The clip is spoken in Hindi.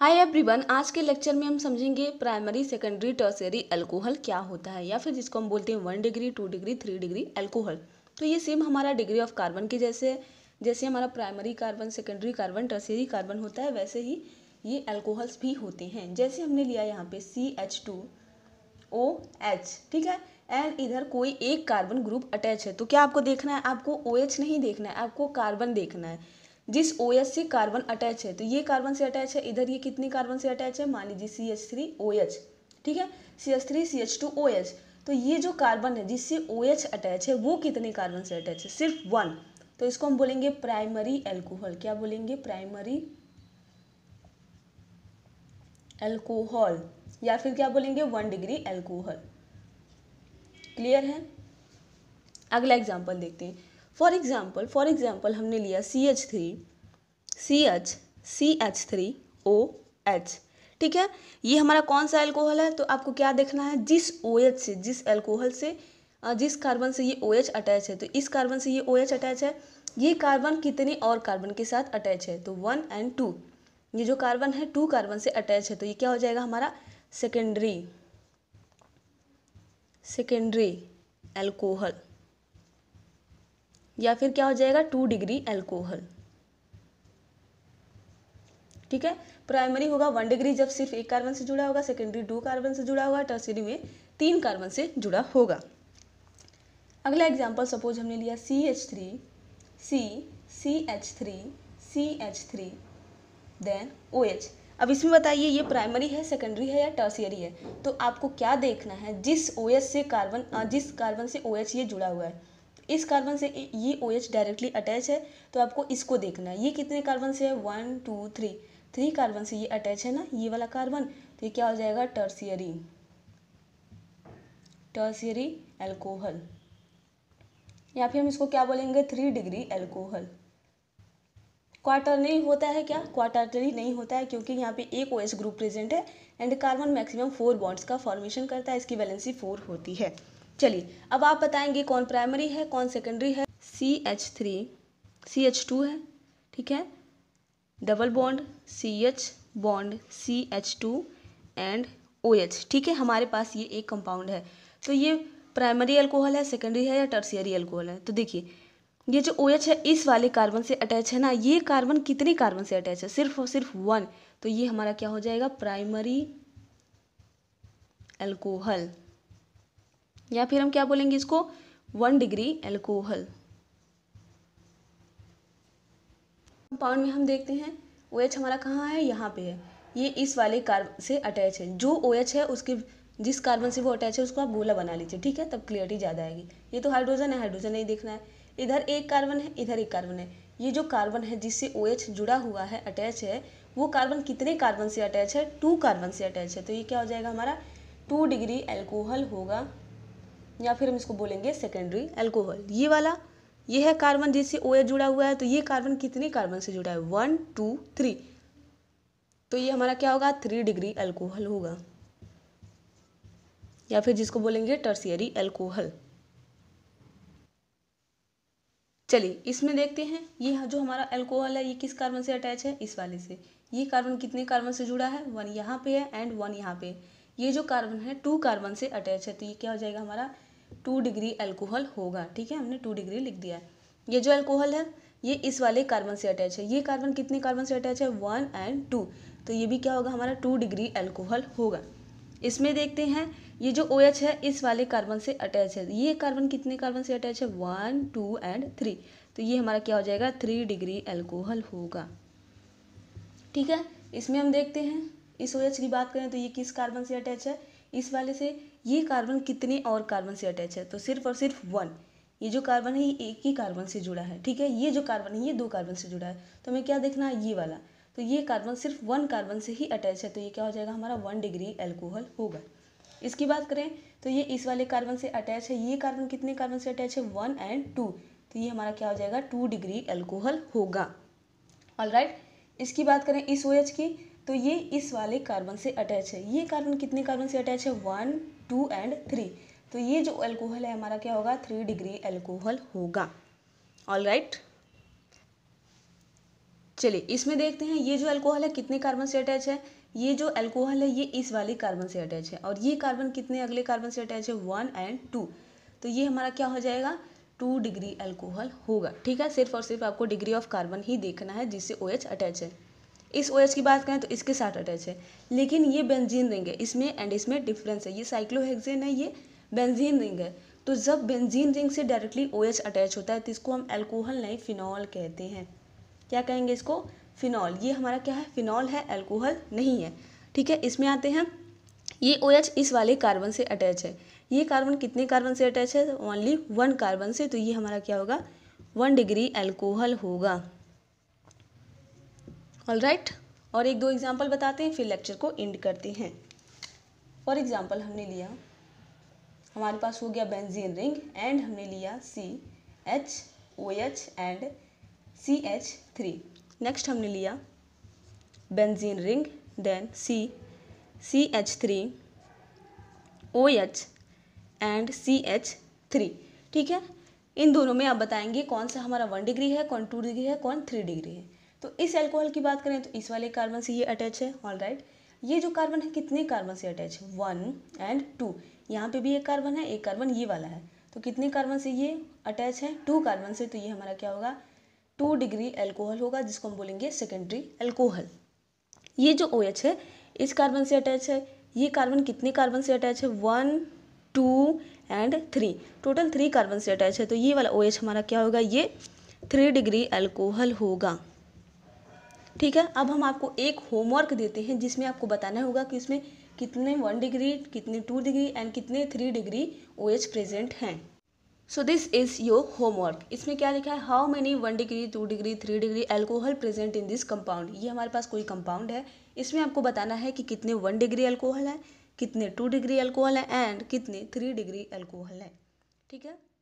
हाय एवरीवन आज के लेक्चर में हम समझेंगे प्राइमरी सेकेंडरी टर्सरी अल्कोहल क्या होता है या फिर जिसको हम बोलते हैं one degree two degree three degree alcohol तो ये सेम हमारा डिग्री ऑफ कार्बन के जैसे जैसे हमारा primary carbon secondary carbon tertiary carbon होता है वैसे ही ये अल्कोहल्स भी होते हैं जैसे हमने लिया यहाँ पे C H two O H ठीक है एंड इधर कोई एक कार्बन ग्रुप अटैच है तो क्या आपको देखना है आपको ओ OH एच नहीं देखना है आपको कार्बन देखना है जिस ओ एच से कार्बन अटैच है तो ये कार्बन से अटैच है इधर ये कितने कार्बन से अटैच है मान लीजिए C H three O H ठीक है C H three C H two O H तो ये जो कार्बन है जिससे ओ एच अटैच है वो कितने कार्बन से अटैच है सिर्फ वन तो इसको हम बोलेंगे प्राइमरी एल्कोहल क्या बोलेंगे प्राइमरी एल्कोहल या फिर क्या बोलेंगे वन डिग्री एल्कोहल क्लियर है अगला एग्जाम्पल देखते हैं फॉर एग्ज़ाम्पल फॉर एग्ज़ाम्पल हमने लिया C H three C H C H three O H ठीक है ये हमारा कौन सा एल्कोहल है तो आपको क्या देखना है जिस ओ OH एच से जिस एल्कोहल से जिस कार्बन से ये ओ एच अटैच है तो इस कार्बन से ये ओ एच अटैच है ये कार्बन कितने और कार्बन के साथ अटैच है तो वन एंड टू ये जो कार्बन है टू कार्बन से अटैच है तो ये क्या हो जाएगा हमारा सेकेंडरी सेकेंडरी एल्कोहल या फिर क्या हो जाएगा टू डिग्री एल्कोहल ठीक है प्राइमरी होगा वन डिग्री जब सिर्फ एक कार्बन से जुड़ा होगा सेकेंडरी टू कार्बन से जुड़ा होगा टर्सरी में तीन कार्बन से जुड़ा होगा अगला एग्जाम्पल सपोज हमने लिया C H three C C H three C H three then O H अब इसमें बताइए ये प्राइमरी है सेकेंडरी है या टर्सियरी है तो आपको क्या देखना है जिस ओ OH से कार्बन जिस कार्बन से ओ OH ये जुड़ा हुआ है इस कार्बन से ये ओ OH डायरेक्टली अटैच है तो आपको इसको देखना है ये कितने कार्बन से है one two three three carbon से ये अटैच है ना ये वाला कार्बन तो ये क्या हो जाएगा टर्सियरी टर्सियरी एल्कोहल या फिर हम इसको क्या बोलेंगे थ्री डिग्री एल्कोहल क्वार्टर नहीं होता है क्या क्वार्टर नहीं होता है क्योंकि यहाँ पे एक एच ग्रुप प्रेजेंट है and carbon maximum four bonds का फॉर्मेशन करता है इसकी वैलेंसी फोर होती है चलिए अब आप बताएंगे कौन प्राइमरी है कौन सेकेंडरी है C H three C H two है ठीक है double bond C H bond C H two and O H ठीक है हमारे पास ये एक कंपाउंड है तो ये प्राइमरी अल्कोहल है सेकेंडरी है या टर्सियरी अल्कोहल है तो देखिए ये जो ओ एच है इस वाले कार्बन से अटैच है ना ये कार्बन कितने कार्बन से अटैच है सिर्फ और सिर्फ वन तो ये हमारा क्या हो जाएगा प्राइमरी एल्कोहल या फिर हम क्या बोलेंगे इसको वन डिग्री एल्कोहल कंपाउंड में हम देखते हैं ओ OH हमारा कहाँ है यहाँ पे है ये इस वाले कार्बन से अटैच है जो ओ OH है उसके जिस कार्बन से वो अटैच है उसको आप गोला बना लीजिए ठीक है तब क्लियरिटी ज़्यादा आएगी ये तो हाइड्रोजन है हाइड्रोजन नहीं देखना है इधर एक कार्बन है इधर एक कार्बन है ये जो कार्बन है जिससे ओ OH जुड़ा हुआ है अटैच है वो कार्बन कितने कार्बन से अटैच है टू कार्बन से अटैच है तो ये क्या हो जाएगा हमारा टू डिग्री एल्कोहल होगा या फिर हम इसको बोलेंगे सेकेंडरी एल्कोहल ये वाला ये है कार्बन जिससे ओ एच जुड़ा हुआ है तो ये कार्बन कितने कार्बन से जुड़ा है वन टू थ्री तो ये हमारा क्या होगा थ्री डिग्री एल्कोहल होगा या फिर जिसको बोलेंगे टर्सियरी एल्कोहल चलिए इसमें देखते हैं ये जो हमारा एल्कोहल है ये किस कार्बन से अटैच है इस वाले से ये कार्बन कितने कार्बन से जुड़ा है वन यहाँ पे है एंड वन यहाँ पे ये जो कार्बन है टू कार्बन से अटैच है तो ये क्या हो जाएगा हमारा टू डिग्री अल्कोहल होगा ठीक है हमने टू डिग्री लिख दिया है ये जो अल्कोहल है ये इस वाले कार्बन से अटैच है ये कार्बन कितने कार्बन से अटैच है वन एंड टू तो ये भी क्या होगा हमारा टू डिग्री अल्कोहल होगा इसमें देखते हैं ये जो ओ OH है इस वाले कार्बन से अटैच है ये कार्बन कितने कार्बन से अटैच है वन टू एंड थ्री तो ये हमारा क्या हो जाएगा थ्री डिग्री एल्कोहल होगा ठीक है इसमें हम देखते हैं इस ओ OH की बात करें तो ये किस कार्बन से अटैच है इस वाले से ये कार्बन कितने और कार्बन से अटैच है तो सिर्फ और सिर्फ वन ये जो कार्बन है ये एक ही कार्बन से जुड़ा है ठीक है ये जो कार्बन है ये दो कार्बन से जुड़ा है तो हमें क्या देखना है ये वाला तो ये कार्बन सिर्फ वन कार्बन से ही अटैच है तो ये क्या हो जाएगा हमारा वन डिग्री एल्कोहल होगा इसकी बात करें तो ये इस वाले कार्बन से अटैच है ये कार्बन कितने कार्बन से अटैच है वन एंड टू तो ये हमारा क्या हो जाएगा टू डिग्री एल्कोहल होगा ऑल राइट इसकी बात करें इस ओ OH की तो ये इस वाले कार्बन से अटैच है ये कार्बन कितने कार्बन से अटैच है वन टू एंड थ्री तो ये जो अल्कोहल है हमारा क्या होगा थ्री डिग्री एल्कोहल होगा ऑल राइट चलिए इसमें देखते हैं ये जो अल्कोहल है कितने कार्बन से अटैच है ये जो एल्कोहल है ये इस वाले कार्बन से अटैच है और ये कार्बन कितने अगले कार्बन से अटैच है वन एंड टू तो ये हमारा क्या हो जाएगा टू डिग्री एल्कोहल होगा ठीक है सिर्फ और सिर्फ आपको डिग्री ऑफ कार्बन ही देखना है जिससे ओ OH अटैच है इस ओ की बात करें तो इसके साथ अटैच है लेकिन ये बेंजीन रिंग है इसमें एंड इसमें डिफरेंस है ये साइक्लोहेक्सेन है ये बेंजीन रिंग है तो जब बेंजीन रिंग से डायरेक्टली ओ अटैच होता है तो इसको हम एल्कोहल नहीं फिनॉल कहते हैं क्या कहेंगे इसको फिनॉल ये हमारा क्या है फिनॉल है एल्कोहल नहीं है ठीक है इसमें आते हैं ये ओ एच इस वाले कार्बन से अटैच है ये कार्बन कितने कार्बन से अटैच है ओनली वन कार्बन से तो ये हमारा क्या होगा वन डिग्री एल्कोहल होगा ऑल राइट और एक दो एग्जाम्पल बताते हैं फिर लेक्चर को एंड करते हैं फॉर एग्ज़ाम्पल हमने लिया हमारे पास हो गया बेंजीन रिंग एंड हमने लिया C H O H and C H three next हमने लिया benzene ring then C C H three O H and C H three ठीक है इन दोनों में आप बताएंगे कौन सा हमारा वन डिग्री है कौन टू डिग्री है कौन थ्री डिग्री है तो इस एल्कोहल की बात करें तो इस वाले कार्बन से ये अटैच है ऑल राइट ये जो कार्बन है कितने कार्बन से अटैच है वन एंड टू यहाँ पे भी एक कार्बन है एक कार्बन ये वाला है तो कितने कार्बन से ये अटैच है टू कार्बन से तो ये हमारा क्या होगा टू डिग्री एल्कोहल होगा जिसको हम बोलेंगे सेकेंडरी एल्कोहल ये जो ओ OH है इस कार्बन से अटैच है ये कार्बन कितने कार्बन से अटैच है one two and three total three carbon से अटैच है तो ये वाला ओ OH हमारा क्या होगा ये थ्री डिग्री एल्कोहल होगा ठीक है अब हम आपको एक होमवर्क देते हैं जिसमें आपको बताना होगा कि इसमें कितने वन डिग्री कितने टू डिग्री एंड कितने three degree O H present हैं so this is your homework इसमें क्या लिखा है how many one degree two degree three degree alcohol present in this compound ये हमारे पास कोई कंपाउंड है इसमें आपको बताना है कि कितने वन डिग्री एल्कोहल है कितने टू डिग्री एल्कोहल है एंड कितने थ्री डिग्री एल्कोहल है ठीक है